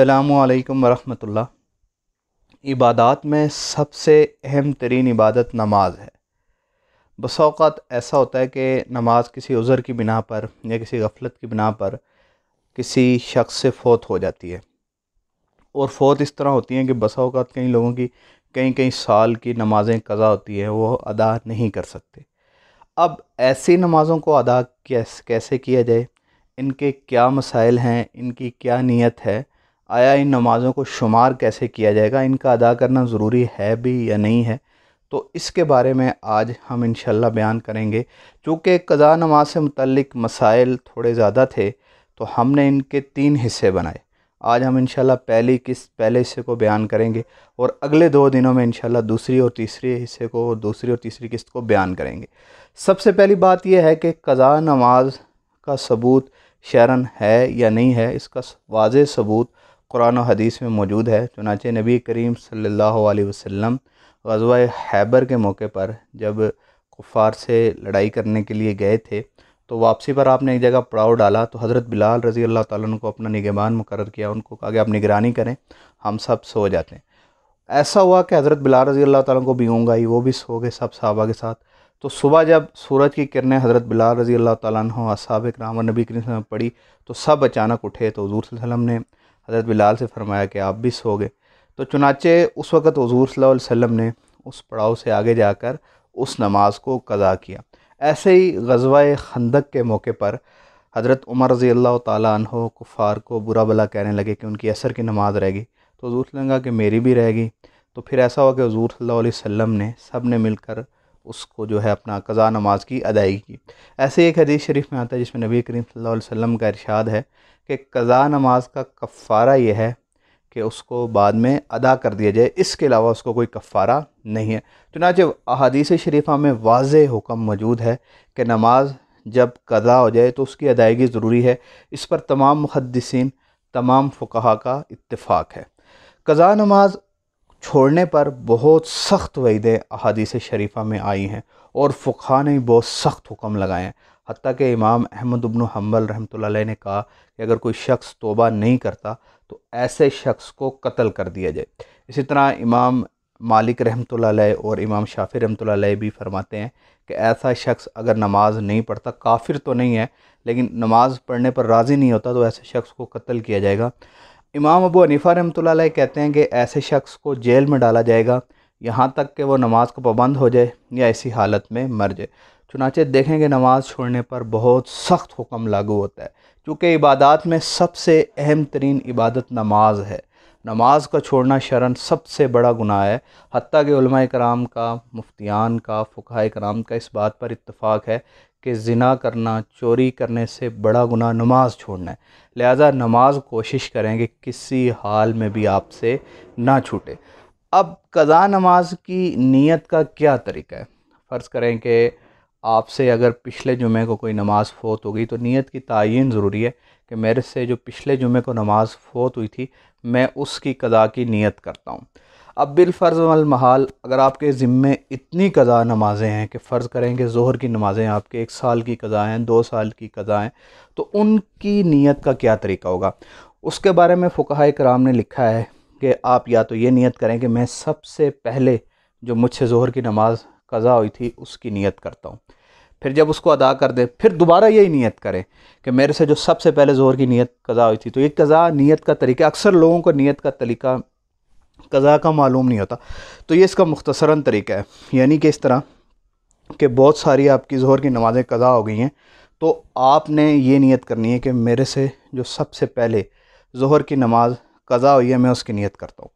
अल्लाम वरहमतुल्लाह इबादत में सबसे अहम तरीन इबादत नमाज है बसौक़ात ऐसा होता है कि नमाज किसी उज़र की बिना पर या किसी गफलत की बिना पर किसी शख्स से फ़ोत हो जाती है और फोत इस तरह होती है कि बसौक़ात कई लोगों की कई कई साल की नमाज़ें कज़ा होती हैं वो अदा नहीं कर सकते अब ऐसी नमाज़ों को अदा कैसे किया जाए इनके क्या मसाइल हैं इनकी क्या नीयत है आया इन नमाज़ों को शुमार कैसे किया जाएगा इनका अदा करना ज़रूरी है भी या नहीं है तो इसके बारे में आज हम इन बयान करेंगे चूँकि कज़ा नमाज से मुतलक मसाइल थोड़े ज़्यादा थे तो हमने इनके तीन हिस्से बनाए आज हम इन पहली किस पहले हिस्से को बयान करेंगे और अगले दो दिनों में इन दूसरी और तीसरे हिस्से को दूसरी और तीसरी किस्त को बयान करेंगे सबसे पहली बात यह है कि कज़ा नमाज का सबूत शरण है या नहीं है इसका वाज सबूत कुरान और हदीस में मौजूद है चुनाचे नबी करीम सल्लल्लाहु अलैहि वसल्लम गजवा हैबर के मौके पर जब कुफ़ार से लड़ाई करने के लिए गए थे तो वापसी पर आपने एक जगह पड़ाव डाला तो हज़रत बिलाल रज़ी अल्लाह ताली को अपना निगमान मुकर किया उनको कहा कि आप निगरानी करें हम सब सो जाते हैं ऐसा हुआ कि हज़रत बिलाल रज़ी अल्लाह ताली को भी ऊँगा ही वो भी सो गए सब साहबा के साथ तो सुबह जब सूरज की किरणें हज़रत बिलाल रज़ी अल्लाह ताली असाब कराम नबी करीम पड़ी तो सब अचानक उठे तो हजूर वसम ने हज़रत बिलाल से फरमाया कि आप भी सो गए तो चुनाचे उस वक़्त हजूर सल्लम ने उस पड़ाव से आगे जाकर उस नमाज को कज़ा किया ऐसे ही गजवा खंदक के मौके पर हज़रत उमर रज़ी अल्लाह तहो कुफ़ार को बुरा भला कहने लगे कि उनकी असर की नमाज़ रहेगी तो हजूर ने कहा कि मेरी भी रहेगी तो फिर ऐसा हुआ कि हजूर सल्ला वम ने सब ने मिलकर उसको जो है अपना कज़ा नमाज की अदायगी की ऐसे एक हदीस शरीफ में आता है जिसमें नबी करीम सल्लल्लाहु अलैहि वसल्लम का इरशाद है कि कज़ा नमाज का कफ़ारा यह है कि उसको बाद में अदा कर दिया जाए इसके अलावा उसको कोई कफ़ारा नहीं है चुनाचे अदीस शरीफा में वाज हुक्म मौजूद है कि नमाज जब कज़ा हो जाए तो उसकी अदायगी ज़रूरी है इस पर तमाम मुहदसिन तमाम फ़ुका का इतफ़ाक़ है कज़ा नमाज छोड़ने पर बहुत सख्त वहीदे अहादीस शरीफ़ा में आई हैं और फुखा ने बहुत सख्त हुक्म लगाए हैं हती कि इमाम अहमद अबन हम्बल रहमत ने कहा कि अगर कोई शख्स तोबा नहीं करता तो ऐसे शख्स को कत्ल कर दिया जाए इसी तरह इमाम मालिक रहमत और इमाम शाफी रहमत भी फरमाते हैं कि ऐसा शख्स अगर नमाज नहीं पढ़ता काफिर तो नहीं है लेकिन नमाज पढ़ने पर राज़ी नहीं होता तो ऐसे शख्स को कत्ल किया जाएगा इमाम अबू हनीफ़ा रमत कहते हैं कि ऐसे शख्स को जेल में डाला जाएगा यहाँ तक कि वो नमाज को पाबंद हो जाए या ऐसी हालत में मर जाए चुनाचे देखें कि नमाज़ छोड़ने पर बहुत सख्त हुक्म लागू होता है क्योंकि इबादत में सबसे अहम तरीन इबादत नमाज है नमाज का छोड़ना शरण सबसे बड़ा गुनाह है हती के कराम का मुफ्तियान का फ़ुका कराम का इस बात पर इतफ़ाक़ है कि ज़िना करना चोरी करने से बड़ा गुना नमाज छोड़ना है लिहाजा नमाज कोशिश करें कि किसी हाल में भी आपसे ना छूटे अब कज़ा नमाज की नीयत का क्या तरीका है फ़र्ज़ करें कि आपसे अगर पिछले जुमे को कोई नमाज़ फ़ोत हो गई तो नीयत की तयन ज़रूरी है कि मेरे से जो पिछले जुमे को नमाज़ फ़ोत हुई थी मैं उसकी कज़ा की नीयत करता हूँ अब बिलफ़र्ज़ महाल अगर आपके ज़िम्मे इतनी कज़ा नमाज़ें हैं कि फ़र्ज़ करें कि जोहर की नमाज़ें आपके एक साल की कज़ा हैं दो साल की कज़ा हैं तो उनकी नीयत का क्या तरीका होगा उसके बारे में फ़ुकाह कराम ने लिखा है कि आप या तो ये नीयत करें कि मैं सबसे पहले जो मुझसे जोहर की नमाज़ कज़ा हुई थी उसकी नीयत करता हूँ फिर जब उसको अदा कर दें फिर दोबारा यही नीयत करें कि मेरे से जो सबसे पहले ज़ोर की नीयत कज़ा हुई थी तो ये कज़ा नीयत का तरीका अक्सर लोगों को नीयत का तरीका कज़ा का मालूम नहीं होता तो ये इसका मुख्तसरा तरीका है यानी कि इस तरह कि बहुत सारी आपकी जोहर की नमाज़ें कज़ा हो गई हैं तो आपने ये नियत करनी है कि मेरे से जो सबसे पहले जहर की नमाज़ कज़ा हुई है मैं उसकी नियत करता हूँ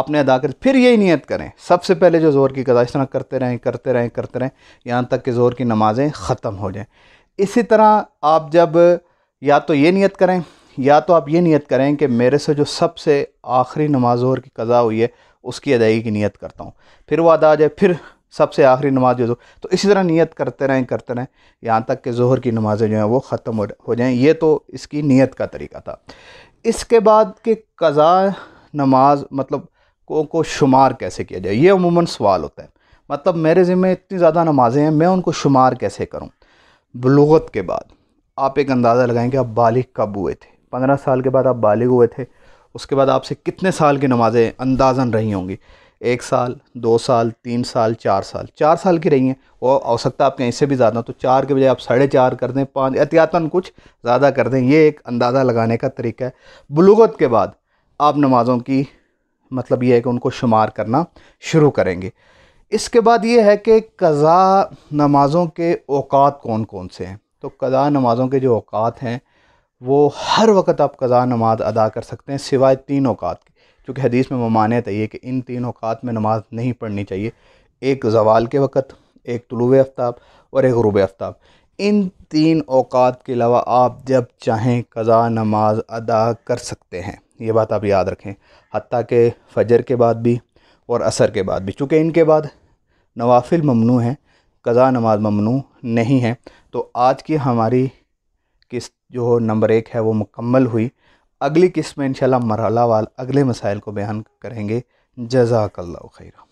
आपने अदा कर फिर यही नियत करें सबसे पहले जो जोर की कज़ा इस तरह करते रहें करते रहें करते रहें यहाँ तक कि जोर की नमाज़ें ख़त्म हो जाएँ इसी तरह आप जब या तो ये नियत करें या तो आप ये नियत करें कि मेरे से जो सबसे आखिरी नमाज और की कज़ा हुई है उसकी अदायगी की नियत करता हूँ फिर वो अदा आ जाए फिर सबसे आखिरी नमाज जो तो इसी तरह नियत करते रहें करते रहें यहाँ तक कि जहर की नमाज़ें जो हैं वो ख़त्म हो जाएँ ये तो इसकी नियत का तरीका था इसके बाद कि कज़ा नमाज मतलब को को शुमार कैसे किया जाए ये अमूमन सवाल होता है मतलब मेरे ज़िम्मे इतनी ज़्यादा नमाज़ें हैं मैं उनको शुमार कैसे करूँ बलूगत के बाद आप एक अंदाज़ा लगाएँ कि आप बालिक कब हुए थे पंद्रह साल के बाद आप बालिग हुए थे उसके बाद आपसे कितने साल की नमाज़ें अंदाजन रही होंगी एक साल दो साल तीन साल चार साल चार साल की रही हैं वो आवश्यकता कहीं से भी ज़्यादा तो चार के बजाय आप साढ़े चार कर दें पाँच एहतियातन कुछ ज़्यादा कर दें ये एक अंदाज़ा लगाने का तरीका है बलुगत के बाद आप नमाज़ों की मतलब ये है कि उनको शुमार करना शुरू करेंगे इसके बाद ये है कि कज़ा नमाज़ों के अवात कौन कौन से हैं तो कज़ा नमाज़ों के जो अवात हैं वो हर वक्त आप कज़ा नमाज अदा कर सकते हैं सिवाय तीन अवात के चूँकि हदीस में ममानियत है ये कि इन तीन अवात में नमाज नहीं पढ़नी चाहिए एक जवाल के वक़्त एक तलुब आफ्ताब और एक रूब आफ्ताब इन तीन अवात के अलावा आप जब चाहें कज़ा नमाज अदा कर सकते हैं ये बात आप याद रखें हती के फजर के बाद भी और असर के बाद भी चूँकि इनके बाद नवाफिल ममनू हैं कज़ा नमाज ममनू नहीं है तो आज की हमारी किस्त जो नंबर एक है वो मुकम्मल हुई अगली किस्त में इंशाल्लाह मरहला वाल अगले मसाइल को बयान करेंगे जजाकल्ला खैरा